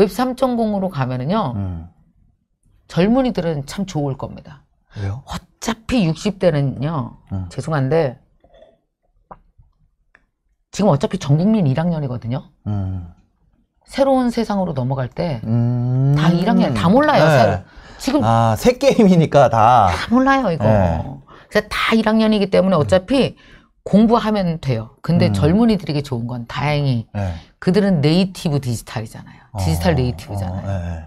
웹 3.0으로 가면은요. 음. 젊은이들은 참 좋을 겁니다. 왜요? 어차피 60대는요. 음. 죄송한데 지금 어차피 전 국민 1학년이거든요. 음. 새로운 세상으로 넘어갈 때다 음. 1학년 다 몰라요. 네. 새 지금 아, 새 게임이니까 다. 다 몰라요, 이거. 네. 그래서 다 1학년이기 때문에 어차피 공부하면 돼요. 근데 음. 젊은이들에게 좋은 건 다행히 네. 그들은 네이티브 디지털이잖아요. 어, 디지털 어, 네이티브잖아요. 어, 네.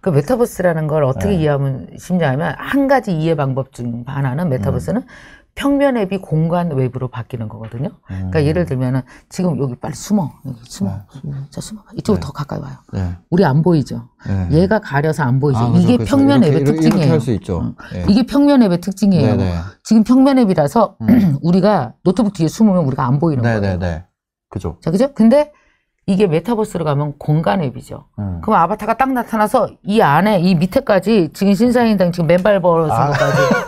그 메타버스라는 걸 어떻게 네. 이해하면 쉽냐면 한 가지 이해 방법 중 하나는 메타버스는 음. 평면에 비 공간 외부로 바뀌는 거거든요. 음. 그러니까 예를 음. 들면은 지금 여기 빨리 숨어, 여기 숨어, 네, 숨어. 자 숨어, 이쪽으로 네. 더 가까이 와요. 네. 우리 안 보이죠. 네. 얘가 가려서 안 보이죠. 아, 이게 그렇죠. 평면 앱의 특징이에요. 할수 있죠. 응. 어. 네. 이게 평면 앱의 특징이에요. 네, 지금 평면 앱이라서 음. 우리가 노트북 뒤에 숨으면 우리가 안 보이는 거예요. 네네 그죠. 자 그죠? 근데 이게 메타버스로 가면 공간 앱이죠 음. 그럼 아바타가 딱 나타나서 이 안에 이 밑에까지 지금 신사인당 지금 맨발 벌어서까지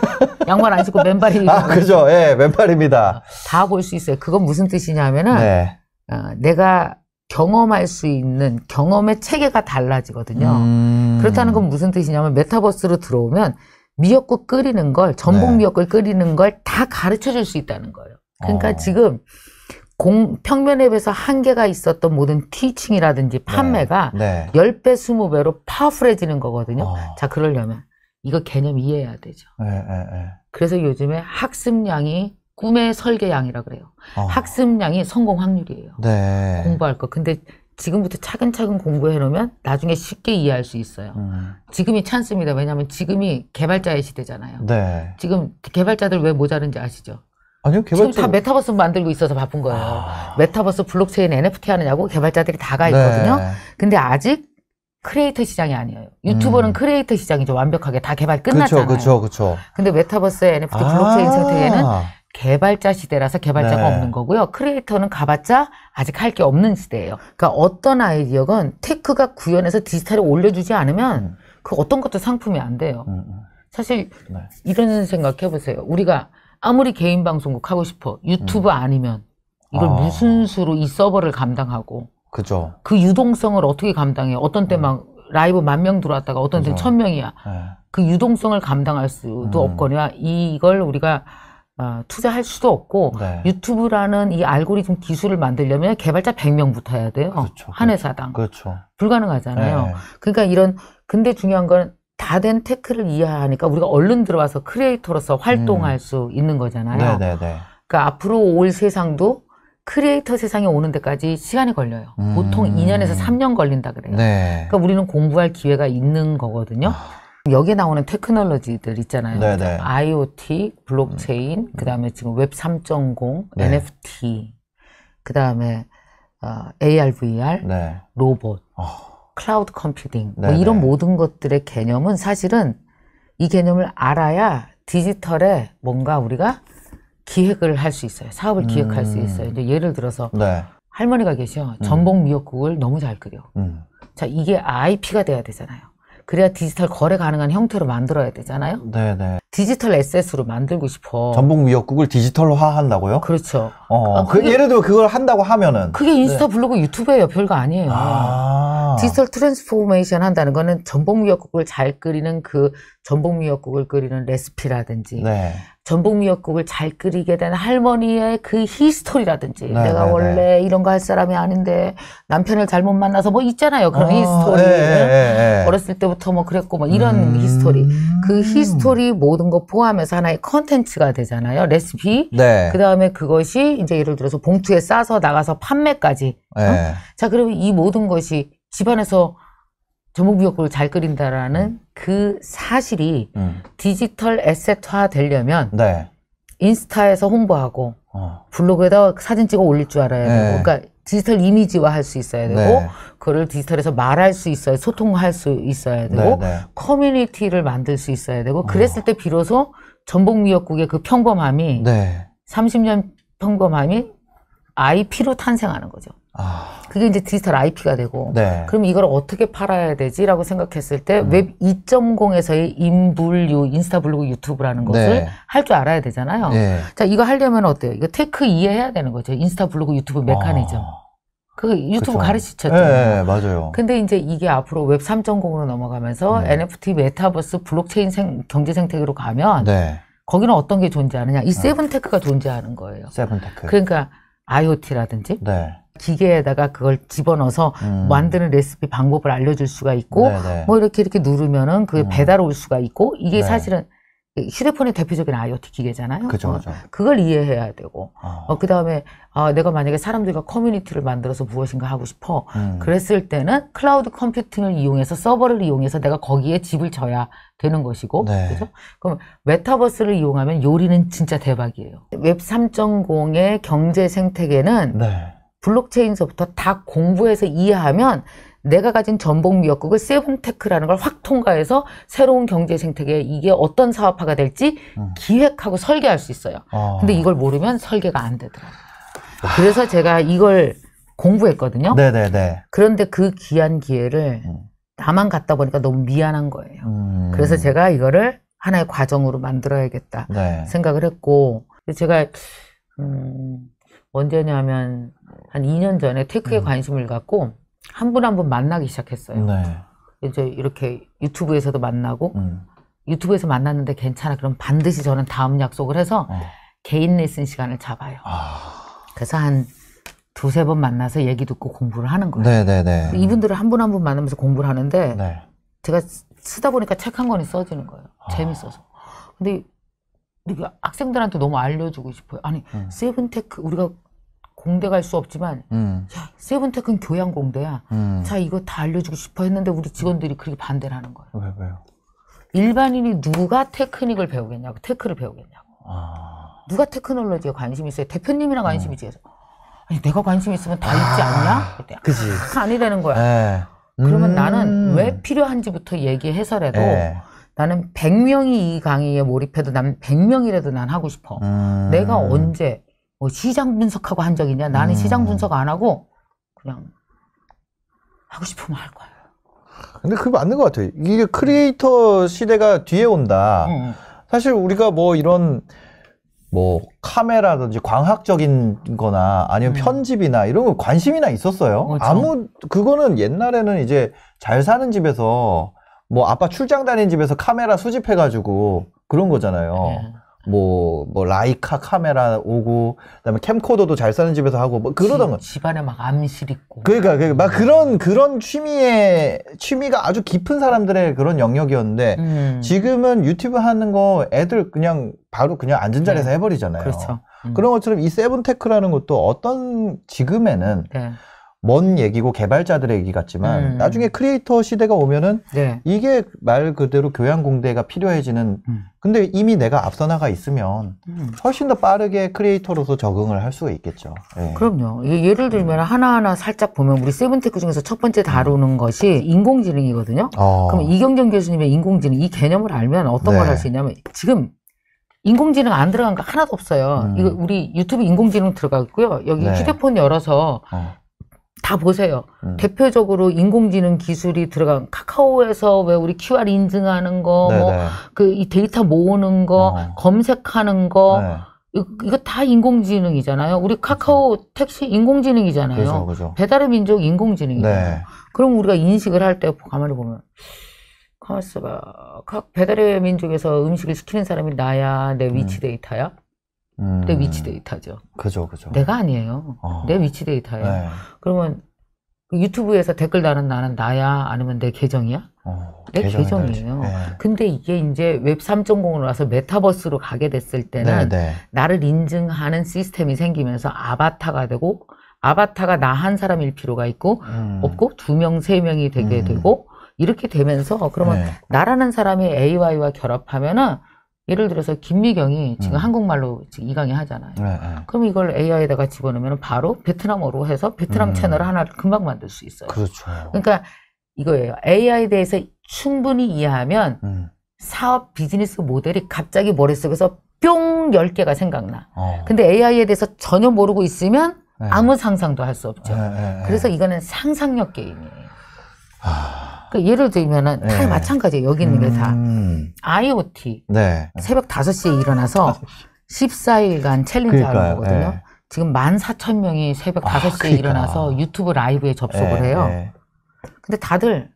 양말 안 신고 맨발이. 아, 그죠. 예, 맨발입니다. 다 볼 수 있어요. 그건 무슨 뜻이냐면은 네. 어, 내가 경험할 수 있는 경험의 체계가 달라지거든요. 음... 그렇다는 건 무슨 뜻이냐면 메타버스로 들어오면 미역국 끓이는 걸 전복 네. 미역국 끓이는 걸 다 가르쳐 줄 수 있다는 거예요. 그러니까 어... 지금 공, 평면 앱에서 한계가 있었던 모든 티칭이라든지 네. 판매가 네. 네. 10배, 20배로 파워풀해지는 거거든요. 어... 자, 그러려면 이거 개념 이해해야 되죠. 네, 그래서 요즘에 학습량이 꿈의 설계량이라 그래요. 어. 학습량이 성공 확률이에요. 네. 공부할 거. 근데 지금부터 차근차근 공부해 놓으면 나중에 쉽게 이해할 수 있어요. 음. 지금이 찬스입니다. 왜냐하면 지금이 개발자의 시대잖아요. 네. 지금 개발자들 왜 모자른지 아시죠? 아니요, 개발자. 지금 다 메타버스 만들고 있어서 바쁜 거예요. 아... 메타버스 블록체인 NFT 하느냐고 개발자들이 다가 네. 있거든요. 네. 근데 아직 크리에이터 시장이 아니에요. 유튜버는 음. 크리에이터 시장이 좀 완벽하게 다 개발 끝났잖아요. 그렇죠, 그렇죠. 근데 메타버스의 NFT 아. 블록체인 아~ 생태계는 개발자 시대라서 개발자가 네. 없는 거고요. 크리에이터는 가봤자 아직 할 게 없는 시대예요. 그러니까 어떤 아이디어건 테크가 구현해서 디지털에 올려주지 않으면 음. 그 어떤 것도 상품이 안 돼요. 음. 음. 사실 네. 이런 생각해 보세요. 우리가 아무리 개인 방송국 하고 싶어 유튜브 음. 아니면 이걸 아. 무슨 수로 이 서버를 감당하고 그죠. 그 유동성을 어떻게 감당해요? 어떤 때막 네. 라이브 만 명 들어왔다가 어떤 때는 그죠. 천 명이야. 네. 그 유동성을 감당할 수도 음. 없거나 이걸 우리가 어, 투자할 수도 없고 네. 유튜브라는 이 알고리즘 기술을 만들려면 개발자 100명부터 해야 돼요. 그렇죠, 한 그렇죠. 회사당. 그렇죠. 불가능하잖아요. 네. 그러니까 이런 근데 중요한 건 다 된 테크를 이해하니까 우리가 얼른 들어와서 크리에이터로서 활동할 음. 수 있는 거잖아요. 네, 네, 네. 그러니까 앞으로 올 세상도 크리에이터 세상에 오는 데까지 시간이 걸려요. 음. 보통 2년에서 3년 걸린다 그래요. 네. 그러니까 우리는 공부할 기회가 있는 거거든요. 아. 여기에 나오는 테크놀로지들 있잖아요. 네네. 네. IoT, 블록체인, 음. 그다음에 지금 웹 3.0, 네. NFT, 그다음에 어, AR, VR, 네. 로봇, 어. 클라우드 컴퓨팅 뭐 네, 이런 네. 모든 것들의 개념은 사실은 이 개념을 알아야 디지털에 뭔가 우리가 기획을 할 수 있어요. 사업을 음. 기획할 수 음. 있어요. 이제 예를 들어서 네. 할머니가 계셔 음. 전복 미역국을 너무 잘 끓여. 음. 자 이게 IP가 돼야 되잖아요. 그래야 디지털 거래 가능한 형태로 만들어야 되잖아요. 네네. 네. 디지털 에셋으로 만들고 싶어. 전복 미역국을 디지털화한다고요? 그렇죠. 어, 아, 그 그게, 그 예를 들어 그걸 한다고 하면은 그게 인스타 네. 블로그 유튜브예요. 별거 아니에요. 아. 디지털 트랜스포메이션 한다는 거는 전복 미역국을 잘 끓이는 그 전복 미역국을 끓이는 레시피라든지 네. 전복 미역국을 잘 끓이게 된 할머니의 그 히스토리라든지 네, 내가 네, 네. 원래 네. 이런 거 할 사람이 아닌데 남편을 잘못 만나서 뭐 있잖아요 그런 어, 히스토리 예 예, 예, 예, 어렸을 때부터 뭐 그랬고 뭐 이런 음. 히스토리 그 히스토리 모든 거 포함해서 하나의 컨텐츠가 되잖아요 레시피 네. 그 다음에 그것이 이제 예를 들어서 봉투에 싸서 나가서 판매까지 예. 어? 자 그러면 이 모든 것이 집안에서 전목미역국을잘 끓인다라는 음. 그 사실이 음. 디지털 에셋화 되려면 네. 인스타에서 홍보하고 어. 블로그에다 사진 찍어 올릴 줄 알아야 네. 되고 그러니까 디지털 이미지화 할 수 있어야 되고 네. 그를 디지털에서 말할 수 있어야 소통할 수 있어야 되고 네, 네. 커뮤니티를 만들 수 있어야 되고 그랬을 어. 때 비로소 전복미역국의 그 평범함이 30년 평범함이 IP로 탄생하는 거죠. 아. 그게 이제 디지털 IP가 되고 네. 그럼 이걸 어떻게 팔아야 되지라고 생각했을 때웹 음. 2.0에서의 인불류 인스타 블로그 유튜브라는 것을 네. 할줄 알아야 되잖아요. 네. 자 이거 하려면 어때요? 이거 테크 이해해야 되는 거죠. 인스타 블로그 유튜브 메카니즘 아. 그 유튜브 가르치죠잖 네, 예, 예, 맞아요. 근데 이제 이게 앞으로 웹 3.0으로 넘어가면서 NFT 네. 메타버스 블록체인 생, 경제 생태계로 가면 네. 거기는 어떤 게 존재하느냐? 이 네. 세븐테크가 존재하는 거예요. 세븐테크. 그러니까 IoT라든지 기계에다가 그걸 집어넣어서 음. 만드는 레시피 방법을 알려줄 수가 있고 네네. 네. 뭐 이렇게 이렇게 누르면은 그게 음. 배달 올 수가 있고 이게 네. 사실은 휴대폰의 대표적인 IoT 기계잖아요. 그죠, 어, 그죠. 그걸 이해해야 되고, 아. 어. 어, 그 다음에 어, 아, 내가 만약에 사람들과 커뮤니티를 만들어서 무엇인가 하고 싶어. 음. 그랬을 때는 클라우드 컴퓨팅을 이용해서 서버를 이용해서 내가 거기에 집을 져야 되는 것이고, 네. 그죠? 그럼 메타버스를 이용하면 요리는 진짜 대박이에요. 웹 3.0의 경제 생태계는 네. 블록체인서부터 다 공부해서 이해하면 내가 가진 전복 미역국을 세홈테크라는 걸 확 통과해서 새로운 경제 생태계 에 이게 어떤 사업화가 될지 음. 기획하고 설계할 수 있어요. 어. 근데 이걸 모르면 설계가 안 되더라고요. 아. 그래서 제가 이걸 공부했거든요. 네네네. 그런데 그 귀한 기회를 음. 나만 갖다 보니까 너무 미안한 거예요. 음. 그래서 제가 이거를 하나의 과정으로 만들어야겠다 네. 생각을 했고 제가 음, 언제냐면 한 2년 전에 테크에 음. 관심을 갖고 한분 한분 한 분 만나기 시작했어요. 네. 이제 이렇게 유튜브에서도 만나고 음. 유튜브에서 만났는데 괜찮아 그럼 반드시 저는 다음 약속을 해서 어. 개인 레슨 시간을 잡아요. 아. 그래서 한 두세 번 만나서 얘기 듣고 공부를 하는 거예요. 네네네. 네, 네. 이분들을 한 분 한 분 만나면서 공부를 하는데 네. 제가 쓰다 보니까 책 한 권이 써지는 거예요. 아. 재밌어서. 근데 학생들한테 너무 알려주고 싶어요. 아니 음. 세븐테크 우리가 공대 갈 수 없지만 음. 야 세븐테크는 교양 공대야. 음. 자 이거 다 알려주고 싶어 했는데 우리 직원들이 그렇게 반대를 하는 거예요. 왜 왜요? 일반인이 누가 테크닉을 배우겠냐고 테크를 배우겠냐고. 아... 누가 테크놀로지에 관심 있어요? 대표님이랑 관심 있지. 음. 아니 내가 관심 있으면 다 있지 않냐? 아, 그때 아, 그지. 아니라는 거야. 예. 음... 그러면 나는 왜 필요한지부터 얘기해서라도. 예. 나는 100명이 이 강의에 몰입해도 난 100명이라도 난 하고 싶어. 음. 내가 언제 뭐 시장 분석하고 한 적 있냐? 나는 음. 시장 분석 안 하고 그냥 하고 싶으면 할 거예요. 근데 그게 맞는 것 같아요. 이게 크리에이터 시대가 뒤에 온다. 음. 사실 우리가 뭐 이런 뭐 카메라든지 광학적인 거나 아니면 음. 편집이나 이런 거 관심이나 있었어요. 그렇죠. 아무 그거는 옛날에는 이제 잘 사는 집에서 뭐 아빠 출장 다닌 집에서 카메라 수집해 가지고 그런 거잖아요. 네. 뭐, 뭐, 라이카 카메라 오고, 그 다음에 캠코더도 잘 사는 집에서 하고, 뭐, 그러던 거. 집안에 막 암실 있고. 그러니까, 그러니까 막 음. 그런, 그런 취미에 취미가 아주 깊은 사람들의 그런 영역이었는데, 음. 지금은 유튜브 하는 거 애들 그냥 바로 그냥 앉은 자리에서 네. 해버리잖아요. 그렇죠. 음. 그런 것처럼 이 세븐테크라는 것도 어떤, 지금에는, 네. 먼 얘기고 개발자들의 얘기 같지만 음. 나중에 크리에이터 시대가 오면은 네. 이게 말 그대로 교양 공대가 필요해지는 음. 근데 이미 내가 앞서 나가 있으면 음. 훨씬 더 빠르게 크리에이터로서 적응을 할 수가 있겠죠. 네. 그럼요. 예, 예를 들면 음. 하나하나 살짝 보면 우리 세븐테크 중에서 첫 번째 다루는 음. 것이 인공지능이거든요. 어. 그럼 이경정 교수님의 인공지능 이 개념을 알면 어떤 네. 걸할 수 있냐면 지금 인공지능 안 들어간 거 하나도 없어요. 음. 이거 우리 유튜브 인공지능 들어가 있고요. 여기 네. 휴대폰 열어서 어. 다 보세요. 음. 대표적으로 인공지능 기술이 들어간 카카오에서 왜 우리 QR 인증하는 거, 뭐 그 이 데이터 모으는 거, 어. 검색하는 거. 네. 이거, 이거 다 인공지능이잖아요. 우리 카카오 그쵸. 그렇죠. 택시 인공지능이잖아요. 그쵸, 그렇죠, 그쵸. 그렇죠. 배달의 민족 인공지능이잖아요. 네. 그럼 우리가 인식을 할 때 가만히 보면 가만있어봐. 배달의 민족에서 음식을 시키는 사람이 나야 내 위치 음. 데이터야. 음. 음. 내 위치 데이터죠. 그죠, 그죠. 내가 아니에요. 어. 내 위치 데이터예요. 네. 그러면 그 유튜브에서 댓글 다는 나는 나야 아니면 내 계정이야? 어, 내 계정이에요. 네. 근데 이게 이제 웹 3.0으로 와서 메타버스로 가게 됐을 때는 네, 네. 나를 인증하는 시스템이 생기면서 아바타가 되고 아바타가 나 한 사람일 필요가 있고 음. 없고 두 명, 세 명이 되게 음. 되고 이렇게 되면서 그러면 네. 나라는 사람이 AI와 결합하면은 예를 들어서 김미경이 지금 음. 한국말로 지금 이강의 하잖아요. 네, 네. 그럼 이걸 AI에다가 집어넣으면 바로 베트남어로 해서 베트남 음. 채널 을 하나를 금방 만들 수 있어요. 그렇죠. 그러니까 이거예요. AI에 대해서 충분히 이해하면 음. 사업 비즈니스 모델이 갑자기 머릿속에서 뿅 10개가 생각나. 어. 근데 AI에 대해서 전혀 모르고 있으면 네. 아무 상상도 할 수 없죠. 네, 네, 네. 그래서 이거는 상상력 게임이에요. 하... 아. 그러니까 예를 들면은 다 네. 마찬가지예요. 여기 있는 게 다. 음. IoT. 네. 새벽 5시에 일어나서 14일간 챌린지 그러니 하는 거거든요. 네. 지금 14,000명이 새벽 아, 5시에 그러니까. 일어나서 유튜브 라이브에 접속을 네, 해요. 네. 근데 다들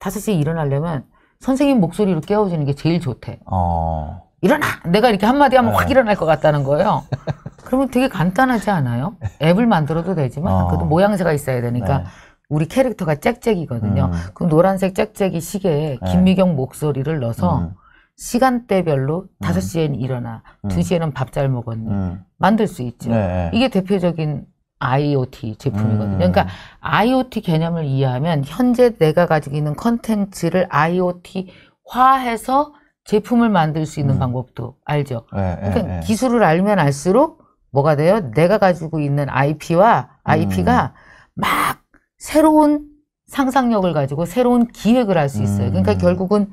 5시에 일어나려면 선생님 목소리로 깨워주는 게 제일 좋대. 어. 일어나! 내가 이렇게 한마디 하면 네. 확 일어날 것 같다는 거예요. 그러면 되게 간단하지 않아요? 앱을 만들어도 되지만 어. 그래도 모양새가 있어야 되니까 우리 캐릭터가 짹짹이거든요. 음. 그 노란색 짹짹이 시계에 네. 김미경 목소리를 넣어서 음. 시간대별로 음. 다섯 시에는 일어나, 2시에는밥잘 음. 먹었니, 만들 수 있죠. 네. 이게 대표적인 IoT 제품이거든요. 음. 그러니까 IoT 개념을 이해하면 현재 내가 가지고 있는 컨텐츠를 IoT화해서 제품을 만들 수 있는 음. 방법도 알죠. 에, 네, 네, 그러니까 에, 기술을 알면 알수록 뭐가 돼요? 내가 가지고 있는 IP와 IP가 음. 막 새로운 상상력을 가지고 새로운 기획을 할 수 있어요. 음. 그러니까 결국은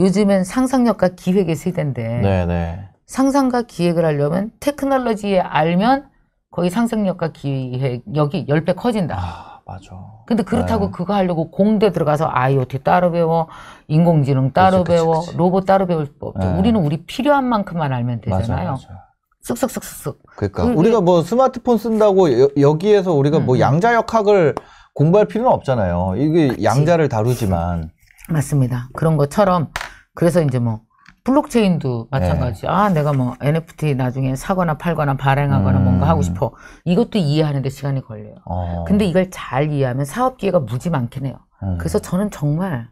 요즘엔 상상력과 기획의 세대인데 네네. 네. 상상과 기획을 하려면 테크놀로지에 알면 거의 상상력과 기획력이 열배 커진다. 아, 맞아. 근데 그렇다고 네. 그거 하려고 공대 들어가서 IoT 따로 배워, 인공지능 따로 그치, 배워, 그치, 그치. 로봇 따로 배울 법 없죠. 네. 우리는 우리 필요한 만큼만 알면 되잖아요. 맞아, 맞아. 쓱쓱쓱쓱. 그러니까 그 우리가 뭐 스마트폰 쓴다고 여, 기에서 우리가 뭐 음. 뭐 음. 양자역학을 공부할 필요는 없잖아요. 이게 그치. 양자를 다루지만. 맞습니다. 그런 것처럼 그래서 이제 뭐 블록체인도 네. 마찬가지. 네. 아, 내가 뭐 NFT 나중에 사거나 팔거나 발행하거나 음. 뭔가 하고 싶어. 이것도 이해하는데 시간이 걸려요. 어. 근데 이걸 잘 이해하면 사업 기회가 무지 많긴 해요. 음. 그래서 저는 정말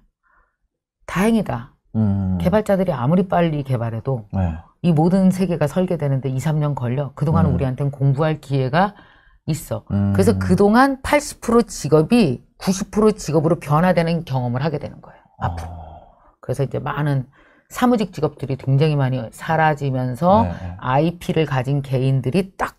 다행이다. 음. 개발자들이 아무리 빨리 개발해도 네. 이 모든 세계가 설계되는데 2, 3년 걸려. 그동안 음. 우리한테는 공부할 기회가 있어. 음. 그래서 그동안 80% 직업이 90% 직업으로 변화되는 경험을 하게 되는 거예요. 아. 앞으로. 어. 그래서 이제 많은 사무직 직업들이 굉장히 많이 사라지면서 네. IP를 네. 가진 개인들이 딱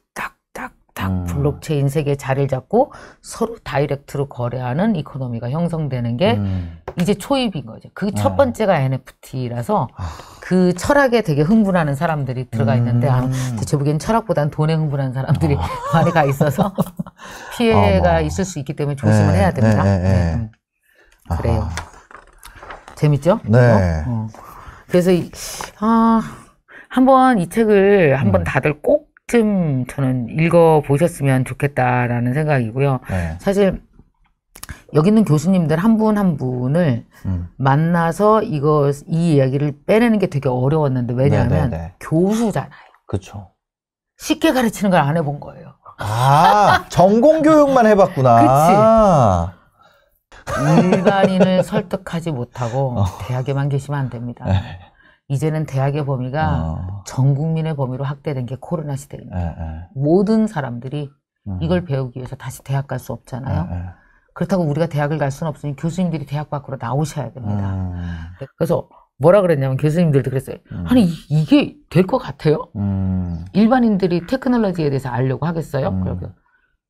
딱 음. 블록체인 세계에 자리를 잡고 서로 다이렉트로 거래하는 이코노미가 형성되는 게 음. 이제 초입인 거죠. 그첫 어. 번째가 NFT라서 아. 그 철학에 되게 흥분하는 사람들이 들어가 음. 있는데 아, 대체 보기엔 철학보다는 돈에 흥분하는 사람들이 어. 많이 가 있어서 피해가 어머. 있을 수 있기 때문에 조심을 네, 해야 됩니다. 네, 네, 네. 네 음. 그래요. 재밌죠? 네. 어? 어. 그래서 아, 한번 이 책을 한번 음. 다들 꼭쯤 저는 읽어보셨으면 좋겠다라는 생각이고요. 네. 사실 여기 있는 교수님들 한 분한 한 분을 음. 만나서 이거 이 이야기를 빼내는 게 되게 어려웠는데 왜냐하면 네네네. 네, 네. 교수잖아요. 그렇죠. 쉽게 가르치는 걸 안 해본 거예요. 아 전공 교육만 해봤구나. 그렇지 일반인을 설득하지 못하고 어. 대학에만 계시면 안 됩니다. 네. 이제는 대학의 범위가 어. 전 국민의 범위로 확대된 게 코로나 시대입니다. 에, 예, 에. 예. 모든 사람들이 음. 이걸 배우기 위해서 다시 대학 갈 수 없잖아요. 에, 예, 그렇다고 우리가 대학을 갈 수는 없으니 교수님들이 대학 밖으로 나오셔야 됩니다. 음. 그래서 뭐라 그랬냐면 교수님들도 그랬어요. 음. 아니 이, 게될 것 같아요. 음. 일반인들이 테크놀로지에 대해서 알려고 하겠어요? 음. 그러고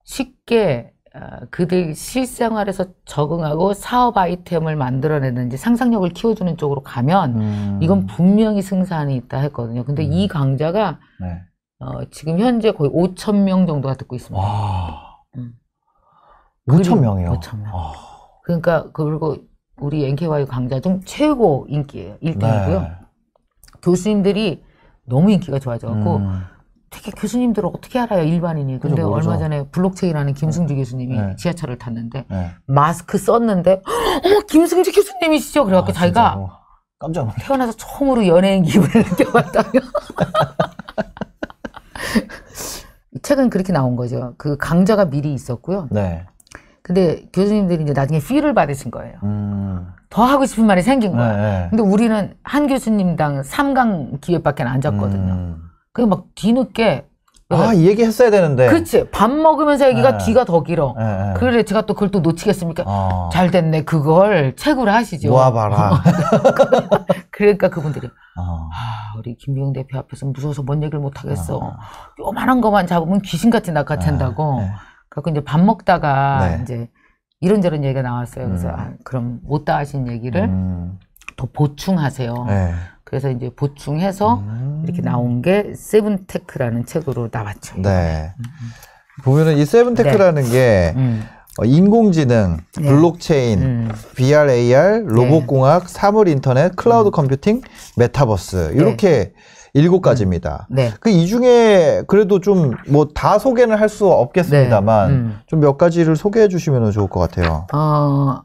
쉽게 아, 그들 실생활에서 적응하고 사업 아이템을 만들어내는지 상상력을 키워주는 쪽으로 가면 음. 이건 분명히 승산이 있다 했거든요. 근데 음. 이 강좌가 네. 어, 지금 현재 거의 5천 명 정도가 듣고 있습니다. 와. 음. 5천 명이요? 5천 명. 아. 그러니까 그리고 우리 NKY 강좌 중 최고 인기예요. 1등이고요. 네. 교수님들이 너무 인기가 좋아져갖고 음. 되게 교수님들 은 어떻게 알아요 일반인이 근데 그죠, 죠 얼마 전에 블록체인이라는 네. 김승주 교수님이 네. 지하철을 탔는데 네. 마스크 썼는데 어머 김승주 교수님이시죠 그래갖고 아, 자기가 진 뭐 깜짝 놀랐 태어나서 처음으로 연예인 기분을 느껴봤다며 책은 그렇게 나온 거죠 그 강좌가 미리 있었고요 네. 근데 교수님들이 이제 나중에 피를 받으신 거예요 음. 더 하고 싶은 말이 생긴 거예요 네, 네. 근데 우리는 한 교수님당 3강 기회밖에 안 잤거든요 음. 그게 막 뒤늦게 아, 이 얘기 했어야 되는데. 그치. 밥 먹으면서 얘기가 네. 뒤가 더 길어. 네. 그래, 제가 또 그걸 또 놓치겠습니까? 어. 잘 됐네. 그걸 책으로 하시죠. 모봐라 그러니까 그분들이, 어. 아, 우리 김병 대표 앞에서 무서워서 뭔 얘기를 못하겠어. 어. 요만한 것만 잡으면 귀신같이 낚아챈다고. 네. 그래갖고 이제 밥 먹다가 네. 이제 이런저런 얘기가 나왔어요. 그래서, 음. 아, 그럼 못다 하신 얘기를 음. 더 보충하세요. 네. 그래서 이제 보충해서 음. 이렇게 음. 나온 게 세븐테크라는 책으로 나왔죠. 네. 보면은 이 세븐테크라는 네. 게 음. 어, 인공지능, 네. 블록체인, 음. VR, AR, 네. 로봇공학, 네. 사물인터넷, 클라우드 음. 컴퓨팅, 메타버스 이렇게 네. 일곱 가지입니다. 음. 네. 그이 중에 그래도 좀 뭐 다 소개는 할 수 없겠습니다만 음. 좀몇 가지를 소개해 주시면 좋을 것 같아요. 어,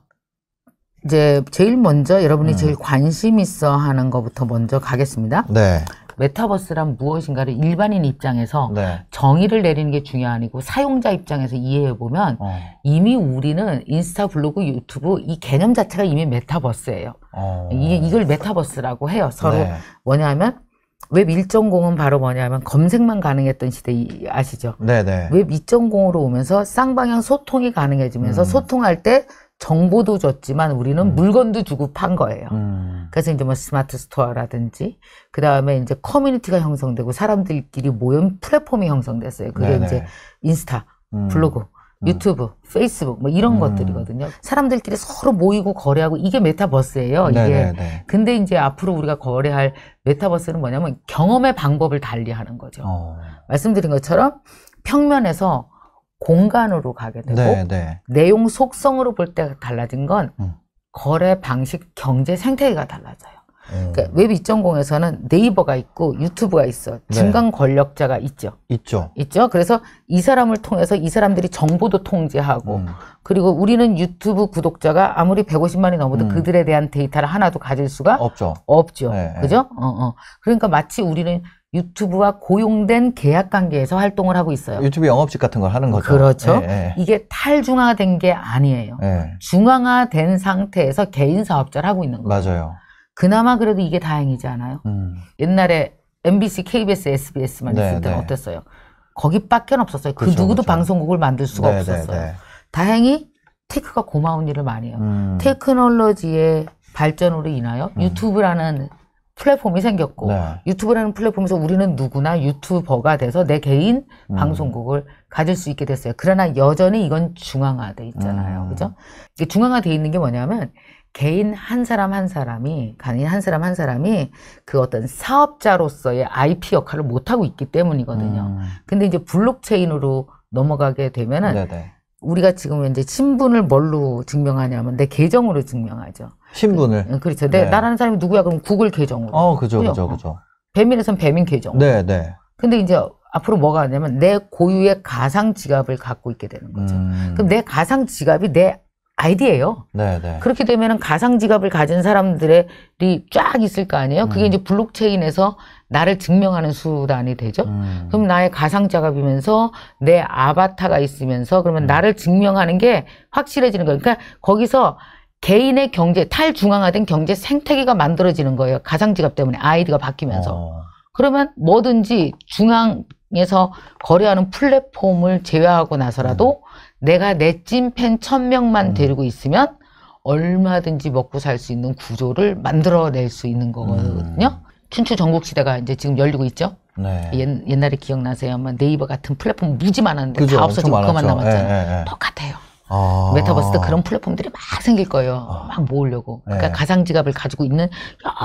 이제 제일 먼저 여러분이 제일 관심 있어 하는 것부터 먼저 가겠습니다. 네. 메타버스란 무엇인가를 일반인 입장에서 네. 정의를 내리는 게 중요하니고 사용자 입장에서 이해해 보면 어. 이미 우리는 인스타, 블로그, 유튜브 이 개념 자체가 이미 메타버스예요. 어. 이, 이걸 메타버스라고 해요. 서로 네. 뭐냐면 웹 1.0은 바로 뭐냐면 검색만 가능했던 시대 아시죠? 네네. 네. 웹 2.0으로 오면서 쌍방향 소통이 가능해지면서 음. 소통할 때 정보도 줬지만 우리는 음. 물건도 주고 판 거예요. 음. 그래서 이제 뭐 스마트 스토어라든지 그 다음에 이제 커뮤니티가 형성되고 사람들끼리 모임 플랫폼이 형성됐어요. 그게 네네. 이제 인스타, 음. 블로그, 음. 유튜브, 페이스북 뭐 이런 음. 것들이거든요. 사람들끼리 서로 모이고 거래하고 이게 메타버스예요. 네네네. 이게 네. 근데 이제 앞으로 우리가 거래할 메타버스는 뭐냐면 경험의 방법을 달리하는 거죠. 어. 말씀드린 것처럼 평면에서 공간으로 가게 되고 네, 네. 내용 속성으로 볼때가 달라진 건 음. 거래 방식, 경제 생태계가 달라져요. 음. 그러니까 웹 2.0에서는 네이버가 있고 유튜브가 있어. 중간 네. 권력자가 있죠. 있죠. 있죠. 그래서 이 사람을 통해서 이 사람들이 정보도 통제하고 음. 그리고 우리는 유튜브 구독자가 아무리 150만이 넘어도 음. 그들에 대한 데이터를 하나도 가질 수가 없죠. 없죠. 네, 네. 그죠? 네. 어, 어. 그러니까 마치 우리는 유튜브와 고용된 계약 관계에서 활동을 하고 있어요. 유튜브 영업직 같은 걸 하는 거죠. 그렇죠. 예, 예. 이게 탈중앙화된 게 아니에요. 예. 중앙화된 상태에서 개인 사업자를 하고 있는 거예요. 맞아요. 그나마 그래도 이게 다행이지 않아요? 음. 옛날에 MBC, KBS, SBS만 있을 때는 네. 어땠어요? 거기밖에 없었어요. 그그 누구도 그쵸. 방송국을 만들 수가 네, 네 없었어요. 네. 다행히 테크가 고마운 일을 많이 해요. 음. 테크놀로지의 발전으로 인하여 음. 유튜브라는 플랫폼이 생겼고 네. 유튜브라는 플랫폼에서 우리는 누구나 유튜버가 돼서 내 개인 음. 방송국을 가질 수 있게 됐어요. 그러나 여전히 이건 중앙화돼 있잖아요. 음. 그죠? 이게 중앙화돼 있는 게 뭐냐면 개인 한 사람 한 사람이 개인 한 사람 한 사람이 그 어떤 사업자로서의 IP 역할을 못 하고 있기 때문이거든요. 음. 근데 이제 블록체인으로 넘어가게 되면은 네네. 우리가 지금 이제 신분을 뭘로 증명하냐면 내 계정으로 증명하죠. 신분을. 음, 그, 렇죠 네. 나라는 사람이 누구야? 그럼 구글 계정으로. 어, 그죠, 그죠, 그죠. 배민에선 배민 계정. 네, 네. 근데 이제 앞으로 뭐가 하냐면 내 고유의 가상 지갑을 갖고 있게 되는 거죠. 음... 그럼 내 가상 지갑이 내 아이디예요. 네네. 네. 그렇게 되면은 가상 지갑을 가진 사람들이 쫙 있을 거 아니에요. 그게 음. 이제 블록체인에서 나를 증명하는 수단이 되죠. 음. 그럼 나의 가상 지갑이면서 내 아바타가 있으면서 그러면 음. 나를 증명하는 게 확실해지는 거예요. 그러니까 거기서 개인의 경제 탈중앙화된 경제 생태계가 만들어지는 거예요. 가상지갑 때문에 아이디가 바뀌면서. 어. 그러면 뭐든지 중앙에서 거래하는 플랫폼을 제외하고 나서라도 음. 내가 내 찐팬 천명만 음. 데리고 있으면 얼마든지 먹고 살 수 있는 구조를 만들어낼 수 있는 거거든요. 음. 춘추 전국시대가 이제 지금 열리고 있죠. 네. 옛, 옛날에 기억나세요? 아마 네이버 같은 플랫폼 무지 많았는데 그죠, 다 없어지고 그만 남았잖아요. 예, 예, 예. 똑같아요. 아. 메타버스도 그런 플랫폼들이 막 생길 거예요. 아. 막 모으려고. 그러니까 네. 가상 지갑을 가지고 있는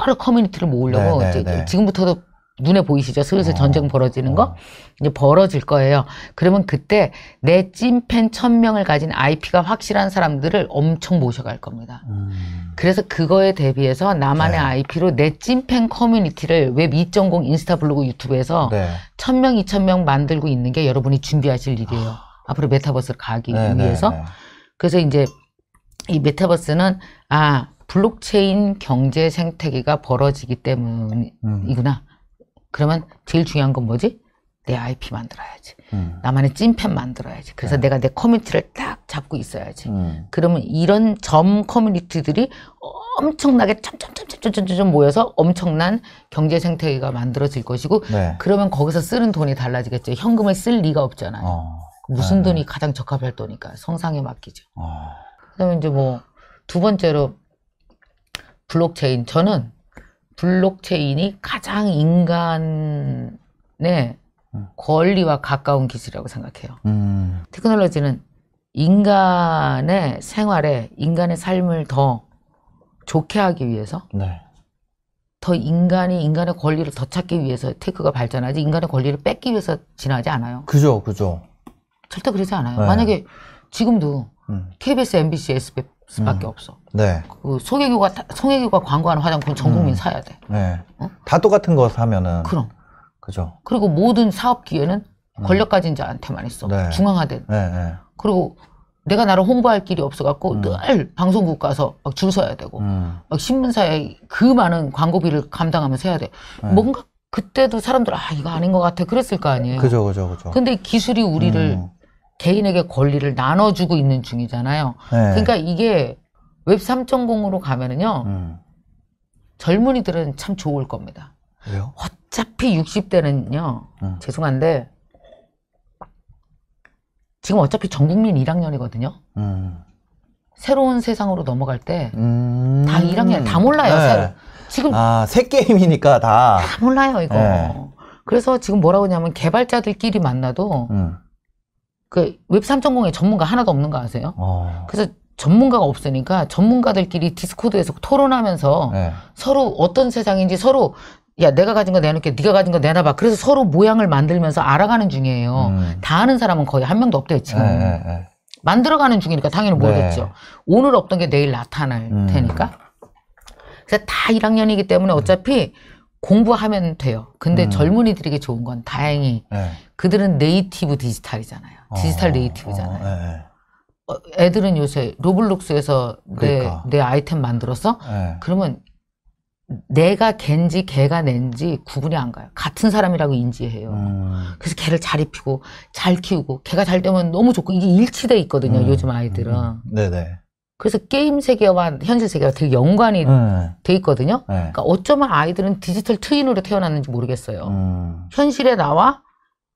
여러 커뮤니티를 모으려고 네, 네, 네, 지금부터도 눈에 보이시죠? 슬슬 어. 전쟁 벌어지는 거? 어. 이제 벌어질 거예요. 그러면 그때 내 찐팬 천명을 가진 IP가 확실한 사람들을 엄청 모셔갈 겁니다. 음. 그래서 그거에 대비해서 나만의 네. IP로 내 찐팬 커뮤니티를 웹 2.0 인스타 블로그 유튜브에서 네. 천명 이천 명 만들고 있는 게 여러분이 준비하실 일이에요. 아. 앞으로 메타버스를 가기 네, 네, 위해서. 네, 그래서 이제 이 메타버스는 아 블록체인 경제 생태계가 벌어지기 때문이구나. 음. 그러면 제일 중요한 건 뭐지? 내 IP 만들어야지. 음. 나만의 찐팬 만들어야지. 그래서 네. 내가 내 커뮤니티를 딱 잡고 있어야지. 음. 그러면 이런 점 커뮤니티들이 엄청나게 점점점점점점 모여서 엄청난 경제 생태계가 만들어질 것이고, 네. 그러면 거기서 쓰는 돈이 달라지겠죠. 현금을 쓸 리가 없잖아요. 어. 무슨 네, 돈이 네. 가장 적합할 돈이니까 성상에 맡기죠. 아. 그다음에 이제 뭐 두 번째로 블록체인. 저는 블록체인이 가장 인간의 음. 권리와 가까운 기술이라고 생각해요. 음. 테크놀로지는 인간의 생활에 인간의 삶을 더 좋게 하기 위해서 네. 더 인간이 인간의 권리를 더 찾기 위해서 테크가 발전하지 인간의 권리를 뺏기 위해서 지나지 않아요. 그죠, 그죠. 절대 그러지 않아요. 네. 만약에 지금도 음. KBS, MBC, SBS밖에 음. 없어. 네. 그송혜교가 송혜교가 광고하는 화장품 전 국민 음. 사야 돼. 네. 어? 다 똑같은 거 사면은. 그럼. 그죠. 그리고 모든 사업 기회는 음. 권력 가진 자한테만 있어. 네. 중앙화된. 네, 네. 그리고 내가 나를 홍보할 길이 없어갖고 음. 늘 방송국 가서 막 줄 서야 되고 음. 막 신문사에 그 많은 광고비를 감당하면서 해야 돼. 네. 뭔가 그때도 사람들 아 이거 아닌 것 같아 그랬을 거 아니에요. 그죠, 그죠, 그죠. 근데 기술이 우리를 음. 개인에게 권리를 나눠주고 있는 중이잖아요. 네. 그러니까 이게 웹 3.0으로 가면은요. 음. 젊은이들은 참 좋을 겁니다. 왜요? 어차피 60대는요. 음. 죄송한데 지금 어차피 전 국민 1학년이거든요. 음. 새로운 세상으로 넘어갈 때다 음. 1학년 다 몰라요. 네. 아, 새 지금 아새 게임이니까 다다 몰라요 이거. 네. 그래서 지금 뭐라고 하냐면 개발자들끼리 만나도 음. 그웹 3.0에 전문가 하나도 없는 거 아세요? 어. 그래서 전문가가 없으니까 전문가들끼리 디스코드에서 토론하면서 네. 서로 어떤 세상인지 서로 야 내가 가진 거 내놓게 네가 가진 거 내놔봐 그래서 서로 모양을 만들면서 알아가는 중이에요 음. 다 아는 사람은 거의 한 명도 없대요 지금 네, 네, 네, 만들어가는 중이니까 당연히 네. 모르겠죠 오늘 없던 게 내일 나타날 음. 테니까 그래서 다 1학년이기 때문에 어차피 음. 공부하면 돼요. 근데 음. 젊은이들에게 좋은 건 다행히 네. 그들은 네이티브 디지털이잖아요. 어, 디지털 어, 네이티브잖아요. 어, 네. 애들은 요새 로블록스에서 그러니까. 내, 아이템 만들어서 네. 그러면 내가 걘지 걔가 낸지 구분이 안 가요. 같은 사람이라고 인지해요. 음. 그래서 걔를 잘 입히고 잘 키우고 걔가 잘 되면 너무 좋고 이게 일치돼 있거든요. 음. 요즘 아이들은. 음, 음. 네네. 그래서 게임 세계와 현실 세계가 되게 연관이 네. 돼 있거든요. 네. 그러니까 어쩌면 아이들은 디지털 트윈으로 태어났는지 모르겠어요. 음. 현실에 나와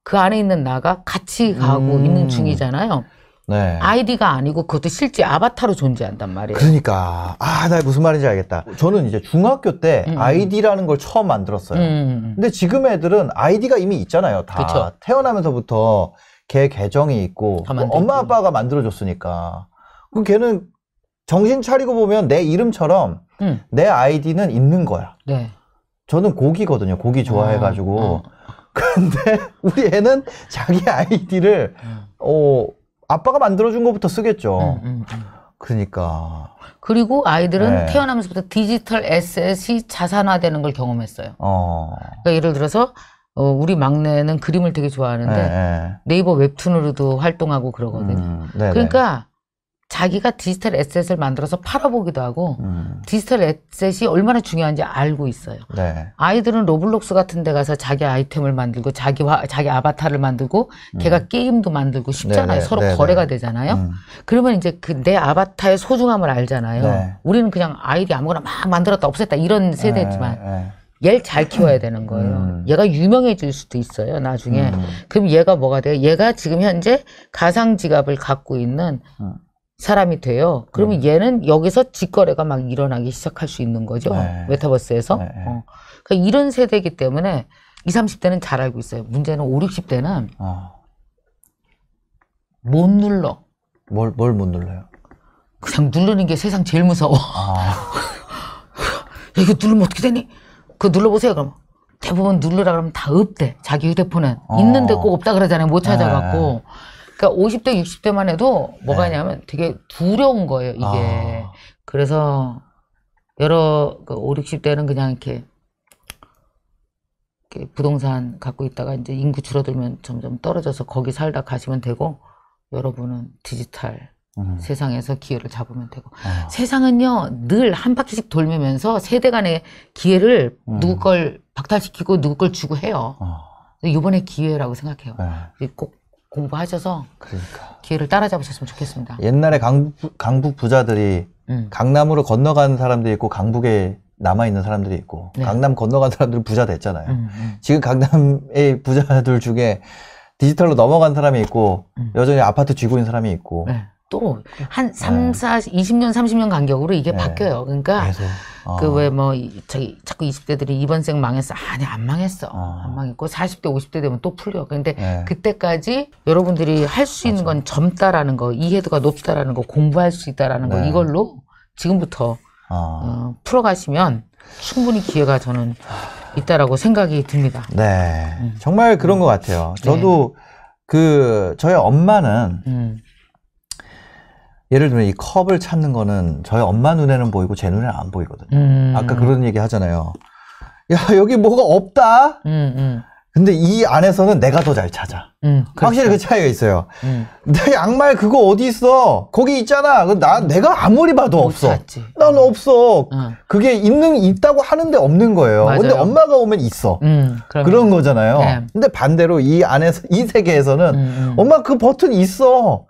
그 안에 있는 나가 같이 가고 음. 있는 중이잖아요. 네. 아이디가 아니고 그것도 실제 아바타로 존재한단 말이에요. 그러니까 아나 무슨 말인지 알겠다. 저는 이제 중학교 때 음. 음. 아이디라는 걸 처음 만들었어요. 음, 음, 근데 지금 애들은 아이디가 이미 있잖아요. 다 그쵸? 태어나면서부터 걔 계정이 있고 뭐 엄마 아빠가 만들어줬으니까. 그 걔는 정신 차리고 보면 내 이름처럼 음. 내 아이디는 있는 거야. 네. 저는 고기거든요. 고기 좋아해가지고. 어, 어. 데 우리 애는 자기 아이디를 음. 어 아빠가 만들어준 것부터 쓰겠죠. 음, 그러니까. 그리고 아이들은 네. 태어나면서부터 디지털 에셋이 자산화되는 걸 경험했어요. 어. 그러니까 예를 들어서 어, 우리 막내는 그림을 되게 좋아하는데 네. 네. 이버 웹툰으로도 활동하고 그러거든요. 음, 네, 네. 그러니까 자기가 디지털 에셋을 만들어서 팔아보기도 하고 음. 디지털 에셋이 얼마나 중요한지 알고 있어요. 네. 아이들은 로블록스 같은 데 가서 자기 아이템을 만들고 자기 화, 자기 아바타를 만들고 음. 걔가 게임도 만들고 쉽잖아요. 네, 네네. 서로 네네. 네. 거래가 되잖아요. 음. 그러면 이제 그 내 아바타의 소중함을 알잖아요. 네. 우리는 그냥 아이디 아무거나 막 만들었다 없앴다 이런 세대지만 네, 네. 얘를 잘 키워야 되는 거예요. 음. 얘가 유명해질 수도 있어요, 나중에. 음. 그럼 얘가 뭐가 돼요? 얘가 지금 현재 가상 지갑을 갖고 있는 음. 사람이 돼요. 그러면 음. 얘는 여기서 직거래가 막 일어나기 시작할 수 있는 거죠. 네. 메타버스에서. 네. 네. 어. 그러니까 이런 세대이기 때문에 20, 30대는 잘 알고 있어요. 문제는 5, 0 60대는 어. 못 눌러. 뭘, 뭘 못 눌러요? 그냥 누르는 게 세상 제일 무서워. 아. 야, 이거 누르면 어떻게 되니? 그거 눌러보세요, 그럼. 대부분 누르라 그러면 다 없대. 자기 휴대폰은. 어. 있는데 꼭 없다 그러잖아요. 못 네. 찾아갖고. 네. 그러니까 50대, 60대만 해도 뭐가 네. 있냐면 되게 두려운 거예요, 이게. 아. 그래서 여러 그 5, 60대는 그냥 이렇게, 부동산 갖고 있다가 이제 인구 줄어들면 점점 떨어져서 거기 살다 가시면 되고 여러분은 디지털 음. 세상에서 기회를 잡으면 되고 아. 세상은요 늘 한 바퀴씩 돌면서 세대 간의 기회를 음. 누구 걸 박탈시키고 누구 걸 주고 해요. 아. 이번에 기회라고 생각해요. 네. 꼭 공부하셔서 그러니까. 기회를 따라잡으셨으면 좋겠습니다. 옛날에 강북, 강북 부자들이 음. 강남으로 건너간 사람들이 있고 강북에 남아 있는 사람들이 있고 네. 강남 건너간 사람들은 부자 됐잖아요. 음, 음. 지금 강남의 부자들 중에 디지털로 넘어간 사람이 있고 음. 여전히 아파트 쥐고 있는 사람이 있고 네. 또한삼사 그러니까. 네. 이십 년 삼십 년 간격으로 이게 네. 바뀌어요. 그러니까 어. 그왜 뭐 저기 자꾸 이십 대들이 이번 생 망했어. 아니 안 망했어. 어. 안 망했고 사십 대 오십 대 되면 또 풀려. 근데 네. 그때까지 여러분들이 할 수 있는 건 젊다라는 거, 이해도가 높다라는 거, 공부할 수 있다라는 네. 거 이걸로 지금부터 어. 어, 풀어가시면 충분히 기회가 저는 있다라고 생각이 듭니다. 네, 음. 정말 그런 음. 것 같아요. 저도 네. 그저의 엄마는 음. 예를 들면 이 컵을 찾는 거는 저희 엄마 눈에는 보이고 제 눈에는 안 보이거든요. 음. 아까 그런 얘기 하잖아요. 야 여기 뭐가 없다. 음, 음. 근데 이 안에서는 내가 더 잘 찾아. 음, 그렇죠. 확실히 그 차이가 있어요. 음. 내 양말 그거 어디 있어? 거기 있잖아. 그 나 내가 아무리 봐도 없어. 찾지. 난 음. 없어. 그게 있는 있다고 하는데 없는 거예요. 맞아요. 근데 엄마가 오면 있어. 그런 거잖아요. 네. 근데 반대로 이 안에서 이 세계에서는 엄마 그 버튼 있어.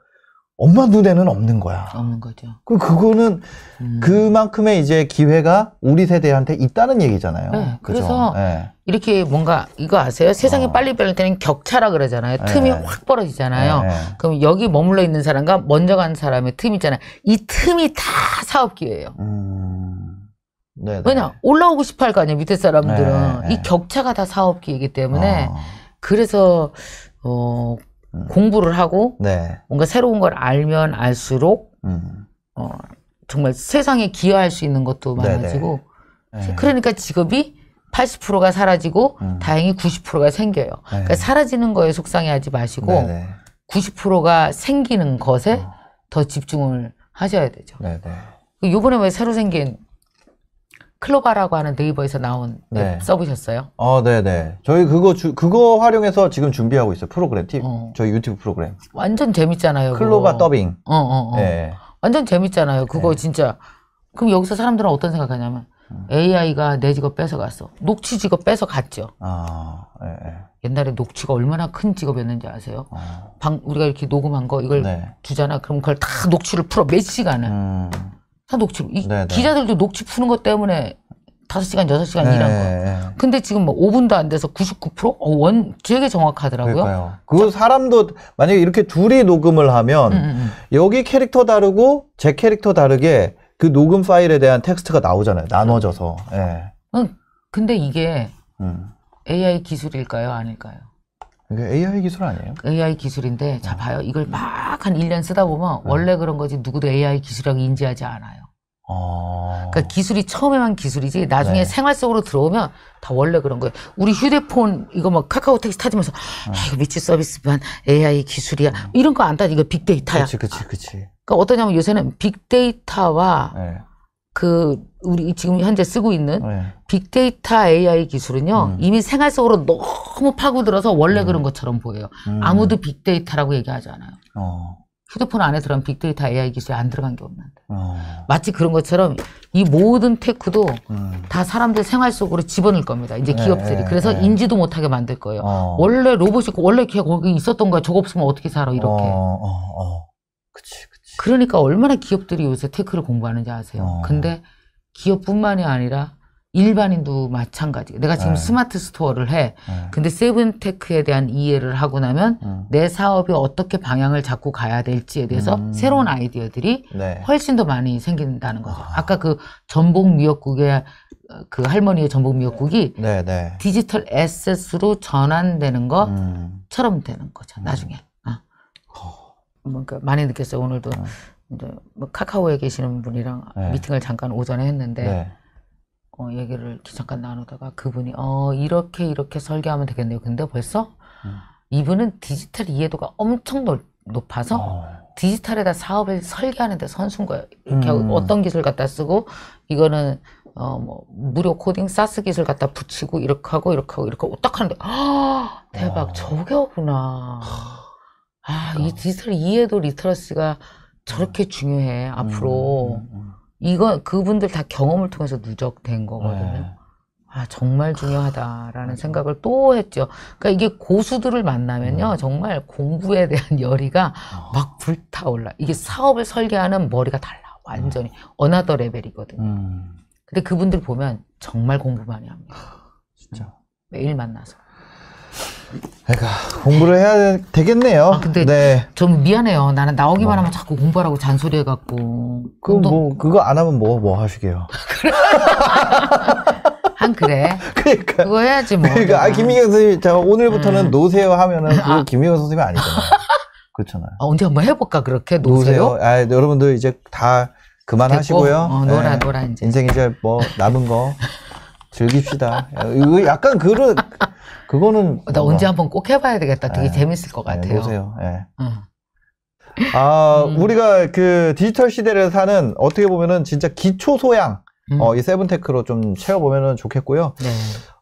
엄마 눈대는 없는 거야. 없는 거죠. 그 그거는 음. 그만큼의 이제 기회가 우리 세대한테 있다는 얘기잖아요. 네, 그래서 네. 이렇게 뭔가 이거 아세요? 세상이 어. 빨리 변할 때는 격차라 그러잖아요. 네. 틈이 확 벌어지잖아요. 네. 그럼 여기 머물러 있는 사람과 먼저 간 사람의 틈 있잖아요. 이 틈이 다 사업 기회예요. 음. 네, 네. 왜냐 올라오고 싶어 할 거 아니에요. 밑에 사람들은 이 격차가 다 사업 기회이기 때문에 어. 그래서 어. 음. 공부를 하고 네. 뭔가 새로운 걸 알면 알수록 음. 어, 정말 세상에 기여할 수 있는 것도 네, 많아지고 네. 네. 그러니까 직업이 80%가 사라지고 음. 다행히 90%가 생겨요. 네. 그러니까 사라지는 거에 속상해하지 마시고 네네. 90%가 생기는 것에 어. 더 집중을 하셔야 되죠. 네네. 요번에 왜 새로 생긴 클로바라고 하는 네이버에서 나온 네. 네. 써보셨어요? 어, 아, 네네. 저희 그거 주, 그거 활용해서 지금 준비하고 있어요. 프로그램 팁. 어. 저희 유튜브 프로그램. 완전 재밌잖아요. 클로바 그거. 더빙. 어, 어, 어. 네. 완전 재밌잖아요. 그거 네. 진짜. 그럼 여기서 사람들은 어떤 생각하냐면 음. AI가 내 직업 뺏어갔어. 녹취 직업 뺏어갔죠. 아, 네. 옛날에 녹취가 얼마나 큰 직업이었는지 아세요? 아. 방, 우리가 이렇게 녹음한 거 이걸 주잖아. 네. 그럼 그걸 다 녹취를 풀어. 몇 시간을. 음. 다 녹취. 이 네, 네. 기자들도 녹취 푸는 것 때문에 5 시간 6 시간 네. 일한 거예요. 근데 지금 뭐 5분도 안 돼서 99%? 어, 원, 되게 정확하더라고요. 그러니까요. 그 사람도, 만약에 이렇게 둘이 녹음을 하면, 음, 음, 음. 여기 캐릭터 다르고, 제 캐릭터 다르게, 그 녹음 파일에 대한 텍스트가 나오잖아요. 나눠져서. 예. 음. 근데 이게 AI 음. 기술일까요? 아닐까요? 이게 그러니까 AI 기술 아니에요? AI 기술인데 자 네. 봐요. 이걸 막 한 1년 쓰다 보면 네. 원래 그런 거지 누구도 AI 기술이라고 인지하지 않아요. 어... 그니까 기술이 처음에만 기술이지 네. 나중에 네. 생활 속으로 들어오면 다 원래 그런 거예요. 우리 휴대폰 이거 막 카카오 택시 타지면서 어. 이거 미치 서비스만 AI 기술이야 음. 이런 거 안 따지 이거 빅데이터야. 그렇그렇그렇그니까 어떠냐면 요새는 빅데이터와 네. 그 우리 지금 현재 쓰고 있는 네. 빅데이터 AI 기술은요 음. 이미 생활 속으로 너무 파고들어서 원래 음. 그런 것처럼 보여요. 음. 아무도 빅데이터라고 얘기하지 않아요. 어. 휴대폰 안에 들어간 빅데이터 AI 기술이 안 들어간 게 없는데 어. 마치 그런 것처럼 이 모든 테크도 음. 다 사람들 생활 속으로 집어넣을 겁니다. 이제 네, 기업들이 네, 그래서 네. 인지도 못하게 만들 거예요. 어. 원래 로봇이 원래 걔 거기 있었던 거야. 저거 없으면 어떻게 살아 이렇게. 어, 어, 어. 그치. 그러니까 얼마나 기업들이 요새 테크를 공부하는지 아세요? 어. 근데 기업뿐만이 아니라 일반인도 마찬가지. 내가 지금 네. 스마트 스토어를 해. 네. 근데 세븐테크에 대한 이해를 하고 나면 음. 내 사업이 어떻게 방향을 잡고 가야 될지에 대해서 음. 새로운 아이디어들이 네. 훨씬 더 많이 생긴다는 거죠. 아. 까그 전복 미역국의 그 할머니의 전복 미역국이 네, 네. 디지털 에셋으로 전환되는 음. 것처럼 되는 거죠. 나중에. 음. 어. 어. 뭔가 뭐 그 많이 느꼈어요. 오늘도 네. 이제 뭐 카카오에 계시는 분이랑 네. 미팅을 잠깐 오전에 했는데 네. 어, 얘기를 잠깐 나누다가 그분이 어 이렇게 이렇게 설계하면 되겠네요. 근데 벌써 음. 이분은 디지털 이해도가 엄청 넓, 높아서 어. 디지털에다 사업을 설계하는데 선순 거예요. 이렇게 음. 어떤 기술 갖다 쓰고 이거는 어뭐 무료 코딩 사스 기술 갖다 붙이고 이렇게 하고 이렇게 하고 이렇게 하고 딱 하는데 아 대박 어. 저게구나. 아, 아. 이 디지털 이해도 리터러시가 저렇게 중요해, 음, 앞으로. 음, 음, 이거, 그분들 다 경험을 통해서 누적된 거거든요. 네. 아, 정말 중요하다라는 아. 생각을 또 했죠. 그러니까 이게 고수들을 만나면요. 정말 공부에 대한 열의가 아. 막 불타올라. 이게 사업을 설계하는 머리가 달라. 완전히. 어나더 레벨이거든요. 근데 그분들 보면 정말 공부 많이 합니다. 진짜. 매일 만나서. 그러니 공부를 해야 되겠네요. 아, 근데 네. 좀 미안해요. 나는 나오기만 어. 하면 자꾸 공부하라고 잔소리해갖고. 그뭐 운동... 그거 안 하면 뭐뭐 뭐 하시게요. 한 그래. 그러니까 그거 해야지 뭐. 그러니까 아 김민경 음. 선생님 제가 오늘부터는 음. 노세요 하면은 아. 그 아. 김민경 선생님 아니잖아요. 그렇잖아요. 아, 언제 한번 해볼까 그렇게 노세요? 노세요? 아 여러분들 이제 다 그만하시고요. 어, 놀아 네. 놀아 이제. 인생 이제 뭐 남은 거. 즐깁시다. 약간 그런 그거는 어, 나 뭔가... 언제 한번 꼭 해봐야 되겠다. 되게 네. 재밌을 것 예, 같아요. 네, 보세요. 네. 응. 아 음. 우리가 그 디지털 시대를 사는 어떻게 보면은 진짜 기초 소양 음. 어, 이 세븐테크로 좀 채워보면은 좋겠고요. 네.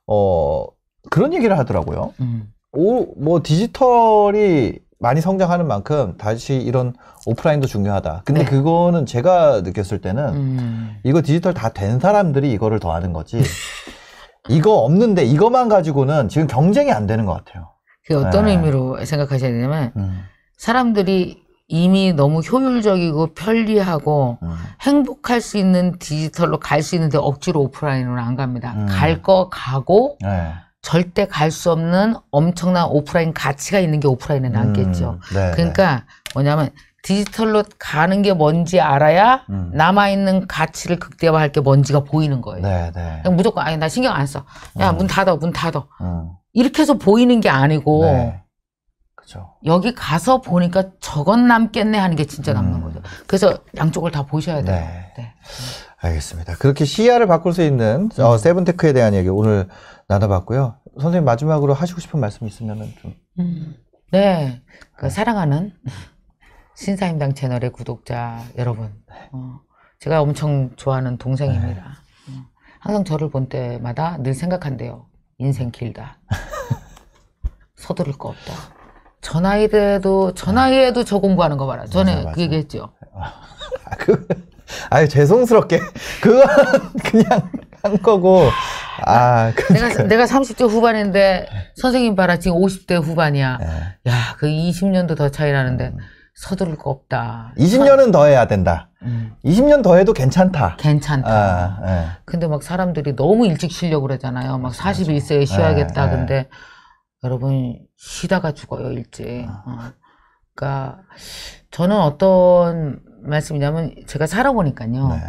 어 그런 얘기를 하더라고요. 음. 오뭐 디지털이 많이 성장하는 만큼 다시 이런 오프라인도 중요하다. 근데 네. 그거는 제가 느꼈을 때는 음. 이거 디지털 다 된 사람들이 이거를 더 하는 거지. 이거 없는데 이것만 가지고는 지금 경쟁이 안 되는 것 같아요. 그 어떤 네. 의미로 생각하셔야 되냐면 음. 사람들이 이미 너무 효율적이고 편리하고 음. 행복할 수 있는 디지털로 갈 수 있는데 억지로 오프라인으로 안 갑니다. 음. 갈거 가고 네. 절대 갈 수 없는 엄청난 오프라인 가치가 있는 게 오프라인에 남겠죠. 음, 네, 네. 그러니까 뭐냐면 디지털로 가는 게 뭔지 알아야 음. 남아있는 가치를 극대화할 게 뭔지가 보이는 거예요. 네, 네. 무조건, 아니, 나 신경 안 써. 야, 음. 문 닫아, 문 닫아. 음. 이렇게 해서 보이는 게 아니고, 그렇죠. 여기 가서 보니까 저건 남겠네 하는 게 진짜 남는 음. 거죠. 그래서 양쪽을 다 보셔야 돼요. 네. 알겠습니다. 그렇게 시야를 바꿀 수 있는 어, 음. 세븐테크에 대한 얘기 오늘 나눠봤고요. 선생님 마지막으로 하시고 싶은 말씀 있으면 좀. 음, 네. 그 네. 사랑하는 신사임당 채널의 구독자 여러분. 네. 어, 제가 엄청 좋아하는 동생입니다. 네. 어, 항상 저를 본 때마다 늘 생각한대요. 인생 길다. 서두를 거 없다. 저 나이 때도, 저 나이에도 아. 저 공부하는 거 봐라. 전에 맞아, 맞아. 그 얘기했죠. 아, 그, 아유, 죄송스럽게. 그건 그냥 한 거고. 아, 내가 내가 30대 후반인데 선생님 봐라 지금 50대 후반이야. 네. 야, 그 20년도 더 차이 나는데 음. 서두를 거 없다. 20년은 더 해야 된다. 음. 20년 더 해도 괜찮다. 괜찮다. 아, 네. 근데 막 사람들이 너무 일찍 쉬려고 그러잖아요. 막 41세에 쉬어야겠다. 네, 근데 여러분 쉬다가 죽어요, 일찍. 아. 어. 그러니까 저는 어떤 말씀이냐면 제가 살아보니까요.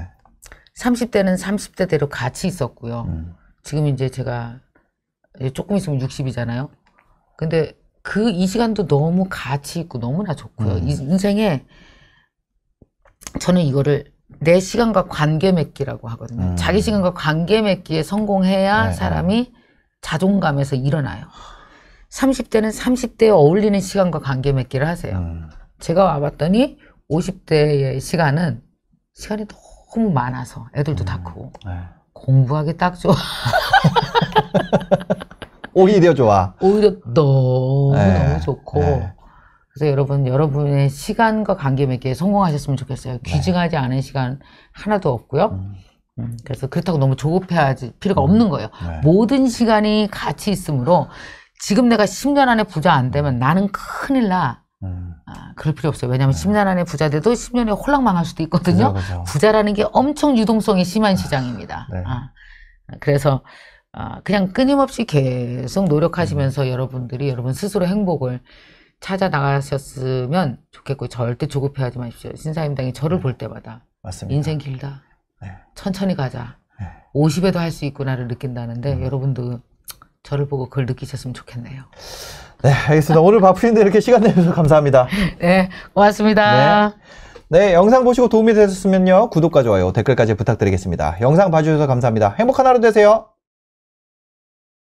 30대는 30대대로 같이 있었고요. 음. 지금 이제 제가 조금 있으면 60이잖아요. 근데 그 이 시간도 너무 가치 있고 너무나 좋고요. 음. 인생에 저는 이거를 내 시간과 관계 맺기라고 하거든요. 음. 자기 시간과 관계 맺기에 성공해야 네. 네. 사람이 자존감에서 일어나요. 30대는 30대에 어울리는 시간과 관계 맺기를 하세요. 음. 제가 와봤더니 50대의 시간은 시간이 너무 많아서 애들도 다 음. 크고 네. 공부하기 딱 좋아. 오히려 좋아. 오히려 너무 네. 너무 좋고. 네. 그래서 여러분 여러분의 시간과 관계 맺기에 성공하셨으면 좋겠어요. 네. 귀중하지 않은 시간 하나도 없고요. 음. 음. 그래서 그렇다고 너무 조급해하지 필요가 음. 없는 거예요. 네. 모든 시간이 같이 있으므로 지금 내가 10년 안에 부자 안 되면 나는 큰일 나. 음. 아, 그럴 필요 없어요. 왜냐하면 네. 10년 안에 부자돼도 10년에 홀랑 망할 수도 있거든요. 그죠, 그죠. 부자라는 게 엄청 유동성이 심한 시장입니다. 네. 아, 그래서 아, 그냥 끊임없이 계속 노력하시면서 음. 여러분들이 여러분 스스로 행복을 찾아 나가셨으면 좋겠고 절대 조급해하지 마십시오. 신사임당이 저를 네. 볼 때마다 맞습니다. 인생 길다. 네. 천천히 가자. 50에도 할 수 있구나를 느낀다는데 음. 여러분도 저를 보고 그걸 느끼셨으면 좋겠네요. 네, 알겠습니다. 오늘 바쁘신데 이렇게 시간 내주셔서 감사합니다. 네, 고맙습니다. 네. 네, 영상 보시고 도움이 되셨으면요. 구독과 좋아요, 댓글까지 부탁드리겠습니다. 영상 봐주셔서 감사합니다. 행복한 하루 되세요.